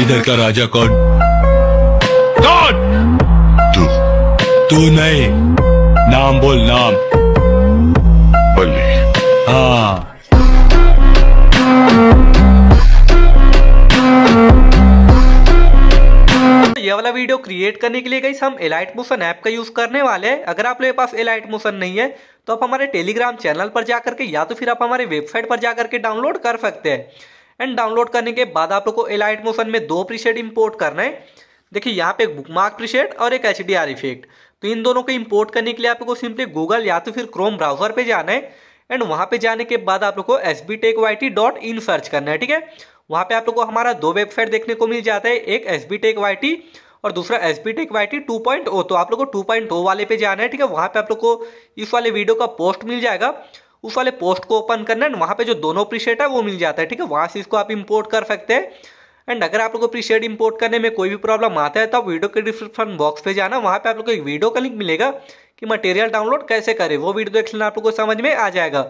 इधर का राजा कौन कौन तू तू नहीं नाम बोल नाम बोले हाँ तो ये वाला वीडियो क्रिएट करने के लिए गई हम एलाइट मोशन ऐप का यूज करने वाले हैं अगर आप लोगों के पास एलाइट मोशन नहीं है तो आप हमारे टेलीग्राम चैनल पर जाकर के या तो फिर आप हमारे वेबसाइट पर जाकर के डाउनलोड कर सकते हैं एंड डाउनलोड करने के बाद आप लोग को एलाइट मोशन में दो प्रीसेट इंपोर्ट करना है देखिए यहाँ पे एक बुकमार्क प्रीसेट और एक एच इफेक्ट तो इन दोनों को इंपोर्ट करने के लिए आप लोग को सिंपली गूगल या तो फिर क्रोम ब्राउजर पे जाना है एंड वहाँ पे जाने के बाद आप लोग को S B tech Y T dot in search करना है ठीक है वहाँ पे आप लोग को हमारा दो वेबसाइट देखने को मिल जाता है एक S B tech Y T और दूसरा S B tech Y T two point O तो आप लोग को टू पॉइंट ओ वाले पे जाना है ठीक है वहाँ पे आप लोग को इस वाले वीडियो का पोस्ट मिल जाएगा उस वाले पोस्ट को ओपन करना एंड वहाँ पे जो दोनों प्रीशेट है वो मिल जाता है ठीक है वहाँ से इसको आप इंपोर्ट कर सकते हैं एंड अगर आप लोगों को प्रीशेट इंपोर्ट करने में कोई भी प्रॉब्लम आता है तो आप वीडियो के डिस्क्रिप्शन बॉक्स पे जाना वहाँ पे आप लोग को एक वीडियो का लिंक मिलेगा कि मटेरियल डाउनलोड कैसे करें वो वीडियो लेना आप लोग को समझ में आ जाएगा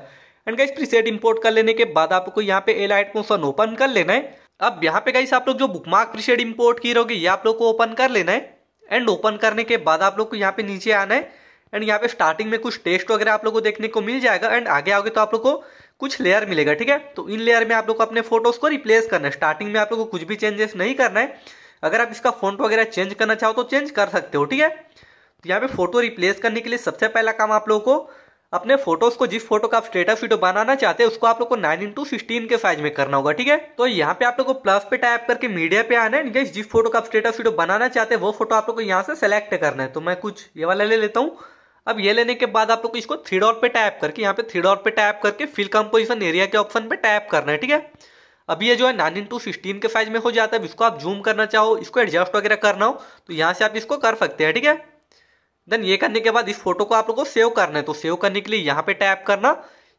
एंड गाइस प्रीसेट इंपोर्ट कर लेने के बाद आपको यहाँ पे एल आइट मोशन ओपन कर लेना है अब यहाँ पे गाइस आप लोग जो बुकमार्क प्रीसेट इंपोर्ट की रहोगे ये आप लोग को ओपन कर लेना है एंड ओपन करने के बाद आप लोग को यहाँ पे नीचे आना है एंड यहाँ पे स्टार्टिंग में कुछ टेस्ट वगैरह आप लोग को देखने को मिल जाएगा एंड आगे आओगे तो आप लोग को कुछ लेयर मिलेगा ठीक है तो इन लेयर में आप लोग को अपने फोटोज को रिप्लेस करना है स्टार्टिंग में आप लोग को कुछ भी चेंजेस नहीं करना है अगर आप इसका फोन वगैरह चेंज करना चाहो तो चेंज कर सकते हो ठीक है तो यहाँ पे फोटो रिप्लेस करने के लिए सबसे पहला काम आप लोग को अपने फोटोज को जिस फोटो का आप स्टेटस वीडियो बनाना चाहते हैं उसको आप लोग को नाइन इंटू सिक्सटीन के साइज में करना होगा ठीक है तो यहाँ पे आप लोग को प्लस पे टाइप करके मीडिया पे आना है जिस फोटो का आप स्टेटस वीडियो बनाना चाहते हैं वो फोटो आप लोग को यहाँ से सेलेक्ट करना है तो मैं कुछ ये वाला ले लेता हूँ अब ये लेने के बाद आप लोग इसको थ्री डॉट पे टैप करके यहाँ पे थ्री डॉट पे टैप करके फिल कंपोजिशन एरिया के ऑप्शन पे टैप करना है ठीक है अब ये जो है नाइन इंटू सिक्सटीन के साइज में हो जाता है इसको आप जूम करना चाहो इसको एडजस्ट वगैरह करना हो तो यहाँ से आप इसको कर सकते हैं ठीक है देन ये करने के बाद इस फोटो को आप लोग को सेव करना है तो सेव करने के लिए यहाँ पे टैप करना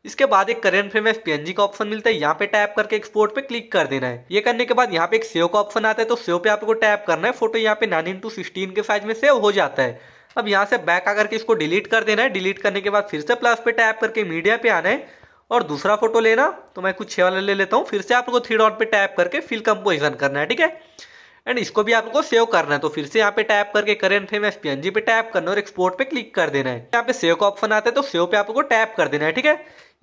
इसके बाद एक करेंट फ्रेम एफ पी का ऑप्शन मिलता है यहाँ पे टैप करके एक्सपोर्ट पे क्लिक कर देना है ये करने के बाद यहाँ पे एक सेव का ऑप्शन आता है तो सेव पे आपको टैप करना है फोटो यहाँ पे नाइन इंटू सिक्सटीन के साइज में सेव हो जाता है अब यहाँ से बैक आकर के इसको डिलीट कर देना है डिलीट करने के बाद फिर से प्लस पे टैप करके मीडिया पे आना है और दूसरा फोटो लेना तो मैं कुछ छः वाला ले लेता हूँ फिर से आपको थ्री डॉट पे टैप करके फिल कंपोजिशन करना है ठीक है एंड इसको भी आपको सेव करना है तो फिर से यहाँ पे टैप करके करेंट फ्रेम एफ पी पे टैप करना है और एक्सपोर्ट पे क्लिक कर देना है यहाँ पे सेव का ऑप्शन आता है तो सेव पे आपको टैप कर देना है ठीक है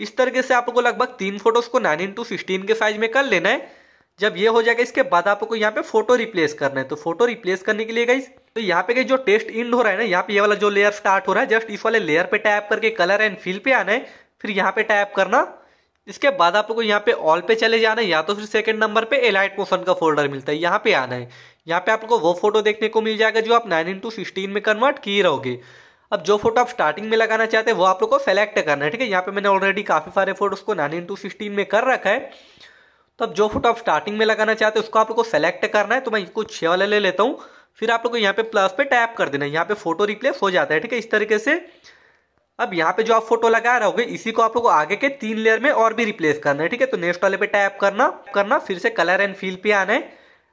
इस तरीके से आपको लगभग तीन फोटोज को नाइन इंटू सिक्सटीन के साइज में कर लेना है जब ये हो जाएगा इसके बाद आपको यहाँ पे फोटो रिप्लेस करना है तो फोटो रिप्लेस करने के लिए गाइस तो यहाँ पे जो टेस्ट इंड हो रहा है ना यहाँ पे ये वाला जो लेयर स्टार्ट हो रहा है जस्ट इस वाले लेयर पे टैप करके कलर एंड फिल पे आना है फिर यहाँ पे टैप करना इसके बाद आप लोग को यहाँ पे ऑल पे चले जाना है या तो फिर सेकंड नंबर पे एलाइट मोशन का फोल्डर मिलता है यहाँ पे आना है यहाँ पे आप लोग को वो फोटो देखने को मिल जाएगा जो आप नाइन इंटू सिक्सटीन में कन्वर्ट किए रहोगे अब जो फोटो आप स्टार्टिंग में लगाना चाहते हैं वो आप लोग को सेलेक्ट करना है ठीक है यहाँ पे मैंने ऑलरेडी काफ़ी सारे फोटो उसको नाइन इंटू सिक्सटीन में कर रखा है तो अब जो फोटो आप स्टार्टिंग में लगाना चाहते हैं उसको आप लोग को सेलेक्ट करना है तो मैं कुछ छः वाला ले लेता हूँ फिर आप लोग को यहाँ पे प्लस पे टैप कर देना है यहाँ पे फोटो रिप्लेस हो जाता है ठीक है इस तरीके से अब यहाँ पे जो आप फोटो लगा रहोगे इसी को आप लोग आगे के तीन लेयर में और भी रिप्लेस करना है ठीक है तो नेक्स्ट वाले पे टैप करना करना फिर से कलर एंड फील पे आना है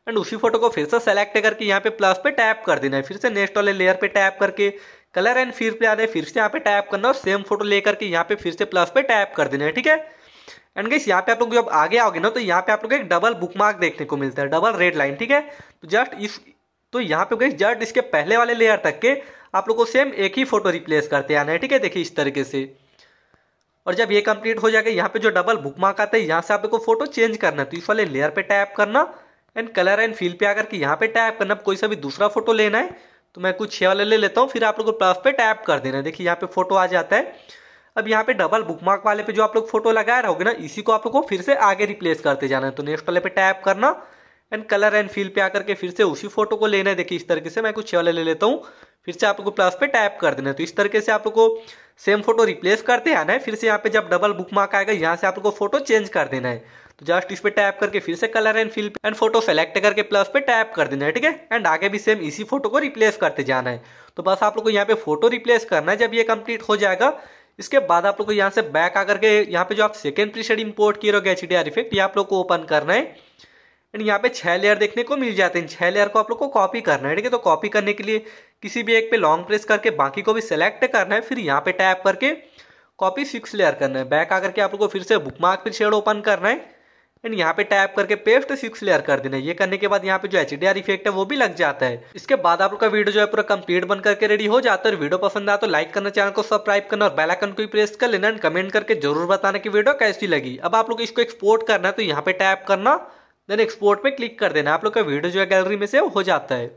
एंड उसी फोटो को फिर से सेलेक्ट करके यहाँ पे प्लस पे टैप कर देना है फिर से नेक्स्ट वाले लेयर पे टैप करके कलर एंड फील पे आना है फिर से यहाँ पे टैप करना और सेम फोटो लेकर के यहाँ पे फिर से प्लस पे टैप कर देना है ठीक है एंड गाइस यहाँ पे आप लोग जब आगे आओगे ना तो यहाँ पे आप लोग एक डबल बुक देखने को मिलता है डबल रेड लाइन ठीक है तो जस्ट इस तो यहाँ पे गई जस्ट इसके पहले वाले लेयर तक के आप लोग को सेम एक ही फोटो रिप्लेस करते आना है ठीक है देखिए इस तरीके से और जब ये कंप्लीट हो जाएगा यहाँ पे जो डबल बुक मार्क आता है यहाँ से आप लोग को फोटो चेंज करना है तो इस वाले लेयर पे टैप करना एंड कलर एंड फील पे आकर के यहाँ पे टैप करना कोई सा भी दूसरा फोटो लेना है तो मैं कुछ छः वाले ले लेता हूँ फिर आप लोग को प्लस पे टैप कर देना है देखिए यहाँ पे फोटो आ जाता है अब यहाँ पे डबल मार्क वाले पे जो आप लोग फोटो लगाए रहोगे ना इसी को आप लोग को फिर से आगे रिप्लेस करते जाना है तो नेक्स्ट वाले पे टैप करना एंड कलर एंड फील पे आकर के फिर से उसी फोटो को लेना है देखिए इस तरीके से मैं कुछ वाले ले लेता हूँ फिर से आपको प्लस पे टैप कर देना है तो इस तरीके से आपको सेम फोटो रिप्लेस करते आना है फिर से यहाँ पे जब डबल बुक मार्क आएगा यहाँ से आपको फोटो चेंज कर देना है तो जस्ट इस पर टैप करके फिर से colour and fill and photo select करके प्लस पे टैप कर देना है ठीक है एंड आगे भी सेम इसी फोटो को रिप्लेस करते जाना है तो बस आप लोग को यहाँ पे फोटो रिप्लेस करना है जब ये कंप्लीट हो जाएगा इसके बाद आप लोग को यहाँ से बैक आकर के यहाँ पे जो आप सेकेंड प्रीशेड इम्पोर्ट किए रहोगे एच डी आर इफेक्ट ये आप लोग को ओपन करना है एंड यहाँ पे छह लेयर देखने को मिल जाते हैं छह लेयर को आप लोग को कॉपी करना है ठीक है तो कॉपी करने के लिए किसी भी एक पे लॉन्ग प्रेस करके बाकी को भी सिलेक्ट करना है फिर यहाँ पे टैप करके कॉपी सिक्स लेयर करना है बैक आकर के आप लोग को फिर से बुक मार्क फिर शेड ओपन करना है एंड यहाँ पे टैप करके पेस्ट सिक्स लेयर कर देना है ये करने के बाद यहाँ पे जो एच इफेक्ट है वो भी लग जाता है इसके बाद आप लोग का वीडियो जो है पूरा कंप्लीट बन करके रेडी हो जाता है वीडियो पसंद आया तो लाइक करना चैनल को सब्सक्राइब करना और बेलाइकन को भी प्रेस कर लेना एंड कमेंट करके जरूर बताना की वीडियो कैसी लगी अब आप लोग इसको एक्सपोर्ट करना है तो यहाँ पे टैप करना देन एक्सपोर्ट पे क्लिक कर देना आप लोग का वीडियो जो है गैलरी में से हो जाता है